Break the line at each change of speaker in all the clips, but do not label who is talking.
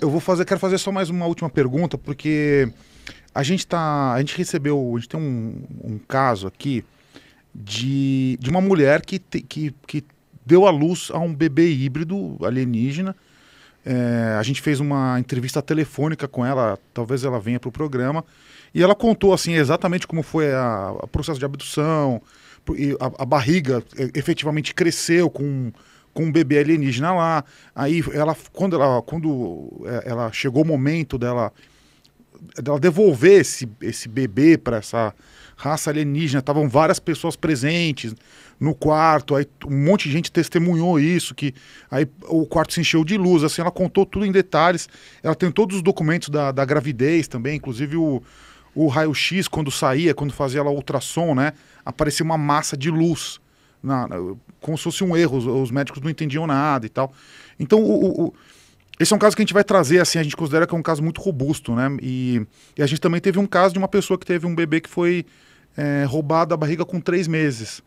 eu vou fazer, quero fazer só mais uma última pergunta, porque a gente tá. A gente recebeu. A gente tem um, um caso aqui de, de uma mulher que, te, que, que deu à luz a um bebê híbrido alienígena. É, a gente fez uma entrevista telefônica com ela, talvez ela venha para o programa, e ela contou assim exatamente como foi o processo de abdução, a, a barriga é, efetivamente cresceu com com um bebê alienígena lá. Aí ela, quando ela, quando é, ela chegou o momento dela, dela devolver esse, esse bebê para essa raça alienígena, estavam várias pessoas presentes no quarto, aí um monte de gente testemunhou isso, que aí o quarto se encheu de luz, assim, ela contou tudo em detalhes, ela tem todos os documentos da, da gravidez também, inclusive o, o raio-x, quando saía, quando fazia lá ultrassom, né, aparecia uma massa de luz, na, como se fosse um erro, os, os, médicos não entendiam nada e tal. Então, o, o, esse é um caso que a gente vai trazer, assim, a gente considera que é um caso muito robusto, né? E, e a gente também teve um caso de uma pessoa que teve um bebê que foi é, roubado a barriga com três meses.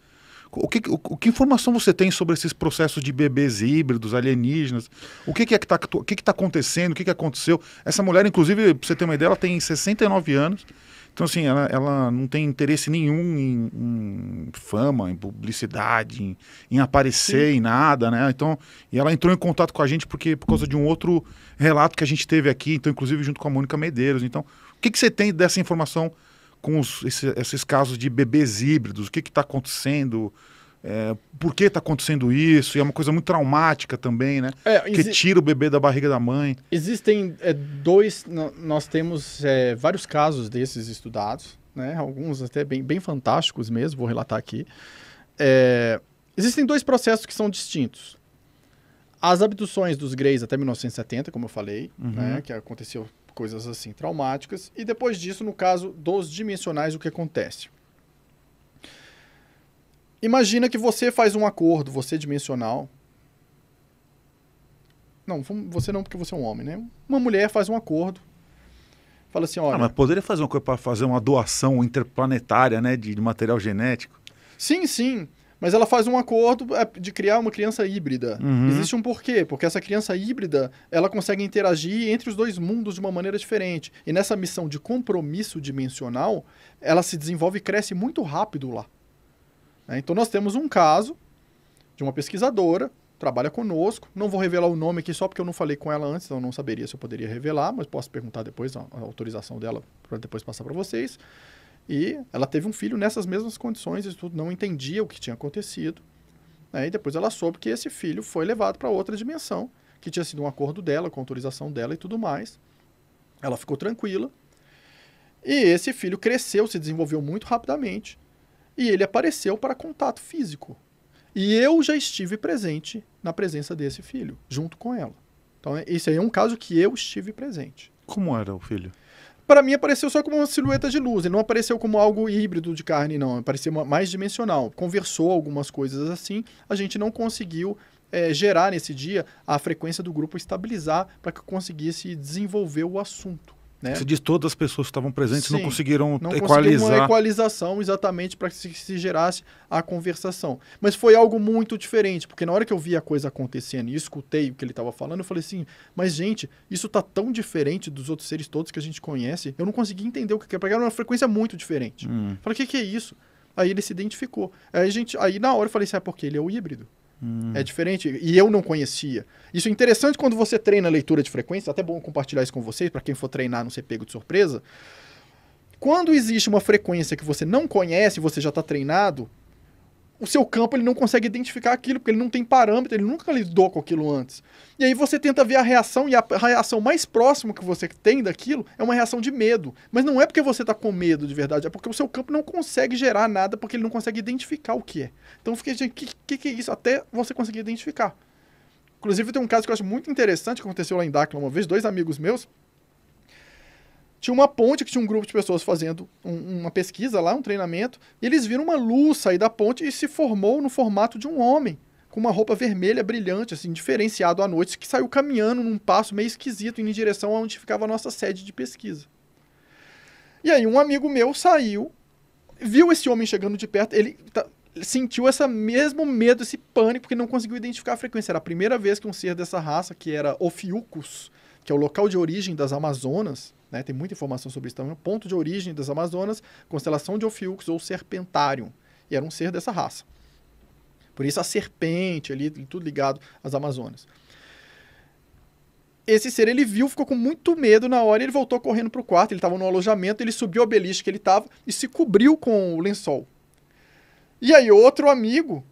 O que, o, que informação você tem sobre esses processos de bebês híbridos, alienígenas? O que, que é que está que que tá acontecendo? O que, que aconteceu? Essa mulher, inclusive, você ter uma ideia, ela tem 69 anos então, assim, ela, ela não tem interesse nenhum em, em fama, em publicidade, em, em aparecer, Sim. em nada, né? Então, e ela entrou em contato com a gente porque por causa de um outro relato que a gente teve aqui, então, inclusive junto com a Mônica Medeiros. Então, o que, que você tem dessa informação com os, esse, esses casos de bebês híbridos? O que está acontecendo? É, por que está acontecendo isso? E é uma coisa muito traumática também, né? É, que tira o bebê da barriga da mãe.
Existem é, dois, nós temos é, vários casos desses estudados, né? Alguns até bem, bem fantásticos mesmo, vou relatar aqui. É, existem dois processos que são distintos. As abduções dos greys até 1970, como eu falei, uhum. né? Que aconteceu coisas assim traumáticas. E depois disso, no caso dos dimensionais, o que acontece? Imagina que você faz um acordo, você é dimensional. Não, você não, porque você é um homem, né? Uma mulher faz um acordo. Fala assim, ah, olha. Ah, mas
poderia fazer uma coisa para fazer uma doação
interplanetária,
né? De, de material genético.
Sim, sim. Mas ela faz um acordo é, de criar uma criança híbrida. Uhum. Existe um porquê, porque essa criança híbrida ela consegue interagir entre os dois mundos de uma maneira diferente. E nessa missão de compromisso dimensional, ela se desenvolve e cresce muito rápido lá. Né? Então nós temos um caso de uma pesquisadora, trabalha conosco, não vou revelar o nome aqui só porque eu não falei com ela antes, então eu não saberia se eu poderia revelar, mas posso perguntar depois a autorização dela para depois passar para vocês. E ela teve um filho nessas mesmas condições, e tudo não entendia o que tinha acontecido. Né? E depois ela soube que esse filho foi levado para outra dimensão, que tinha sido um acordo dela, com autorização dela e tudo mais. Ela ficou tranquila. E esse filho cresceu, se desenvolveu muito rapidamente e ele apareceu para contato físico. E eu já estive presente na presença desse filho, junto com ela. Então, esse aí é um caso que eu estive presente. Como era o filho? Para mim, apareceu só como uma silhueta de luz. Ele não apareceu como algo híbrido de carne, não. Apareceu mais dimensional. Conversou algumas coisas assim. A gente não conseguiu é, gerar nesse dia a frequência do grupo estabilizar para que conseguisse desenvolver o assunto. Né? Você
diz todas as pessoas que estavam presentes Sim, não conseguiram não equalizar. uma
equalização exatamente para que se, se, gerasse a conversação. Mas foi algo muito diferente, porque na hora que eu vi a coisa acontecendo e escutei o que ele estava falando, eu falei assim: mas gente, isso está tão diferente dos outros seres todos que a gente conhece, eu não consegui entender o que é, porque era uma frequência muito diferente. Hum. Falei: o que, que é isso? Aí ele se identificou. Aí, a gente, aí na hora eu falei assim: é ah, porque ele é o híbrido. Hum. É diferente. E eu não conhecia. Isso é interessante quando você treina leitura de frequência. Até bom compartilhar isso com vocês, para quem for treinar não ser pego de surpresa. Quando existe uma frequência que você não conhece, você já está treinado, o seu campo ele não consegue identificar aquilo, porque ele não tem parâmetro, ele nunca lidou com aquilo antes. E aí você tenta ver a reação, e a reação mais próxima que você tem daquilo é uma reação de medo. Mas não é porque você está com medo de verdade, é porque o seu campo não consegue gerar nada, porque ele não consegue identificar o que é. Então fiquei gente, o que, que, que é isso? Até você conseguir identificar. Inclusive, tem um caso que eu acho muito interessante que aconteceu lá em Dakar uma vez, dois amigos meus tinha uma ponte que tinha um grupo de pessoas fazendo um, uma pesquisa lá, um treinamento, e eles viram uma luz sair da ponte e se formou no formato de um homem, com uma roupa vermelha brilhante, assim, diferenciado à noite, que saiu caminhando num passo meio esquisito, indo em direção aonde ficava a nossa sede de pesquisa. E aí um amigo meu saiu, viu esse homem chegando de perto, ele tá, sentiu esse mesmo medo, esse pânico, porque não conseguiu identificar a frequência. Era a primeira vez que um ser dessa raça, que era Ofiucus, que é o local de origem das Amazonas, né? tem muita informação sobre isso também, o ponto de origem das Amazonas, constelação de Ophiuchus ou Serpentarium, e era um ser dessa raça. Por isso a serpente ali, tudo ligado às Amazonas. Esse ser ele viu, ficou com muito medo na hora, ele voltou correndo para o quarto, ele estava no alojamento, ele subiu a beliche que ele estava e se cobriu com o lençol. E aí outro amigo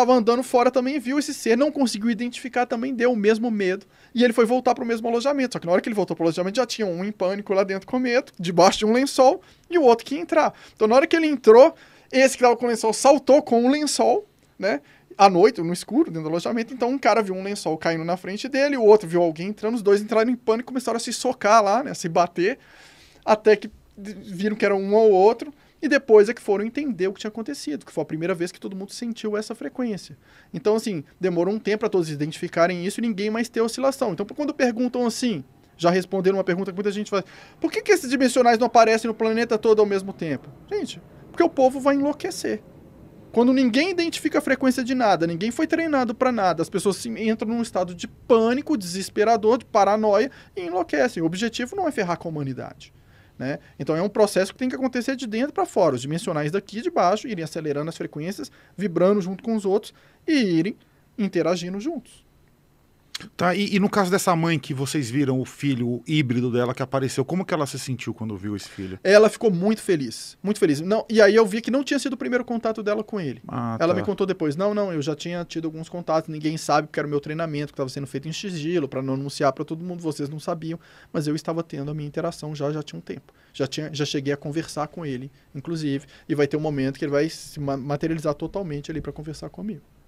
tava andando fora também viu esse ser, não conseguiu identificar, também deu o mesmo medo. E ele foi voltar para o mesmo alojamento. Só que na hora que ele voltou para o alojamento já tinha um em pânico lá dentro com medo, debaixo de um lençol, e o outro que ia entrar. Então na hora que ele entrou, esse que tava com o lençol saltou com o um lençol, né? à noite, no escuro, dentro do alojamento. Então, um cara viu um lençol caindo na frente dele, o outro viu alguém entrando, os dois entraram em pânico, começaram a se socar lá, né? A se bater, até que viram que era um ou outro. E depois é que foram entender o que tinha acontecido, que foi a primeira vez que todo mundo sentiu essa frequência. Então, assim, demorou um tempo para todos identificarem isso e ninguém mais ter oscilação. Então, quando perguntam assim, já responderam uma pergunta que muita gente faz: por que, que esses dimensionais não aparecem no planeta todo ao mesmo tempo? Gente, porque o povo vai enlouquecer. Quando ninguém identifica a frequência de nada, ninguém foi treinado para nada, as pessoas entram num estado de pânico desesperador, de paranoia e enlouquecem. O objetivo não é ferrar com a humanidade. Né? Então é um processo que tem que acontecer de dentro para fora. Os dimensionais daqui de baixo irem acelerando as frequências, vibrando junto com os outros e irem interagindo juntos. Tá, e, e, no caso
dessa mãe que vocês viram o filho o híbrido dela que apareceu, como que ela se sentiu quando viu esse filho?
Ela ficou muito feliz, muito feliz. Não, e aí eu vi que não tinha sido o primeiro contato dela com ele. Ah, ela tá. me contou depois, não, não, eu já tinha tido alguns contatos, ninguém sabe porque era o meu treinamento que estava sendo feito em sigilo para não anunciar para todo mundo, vocês não sabiam, mas eu estava tendo a minha interação já já tinha um tempo. Já tinha, já cheguei a conversar com ele, inclusive, e vai ter um momento que ele vai se materializar totalmente ali para conversar comigo.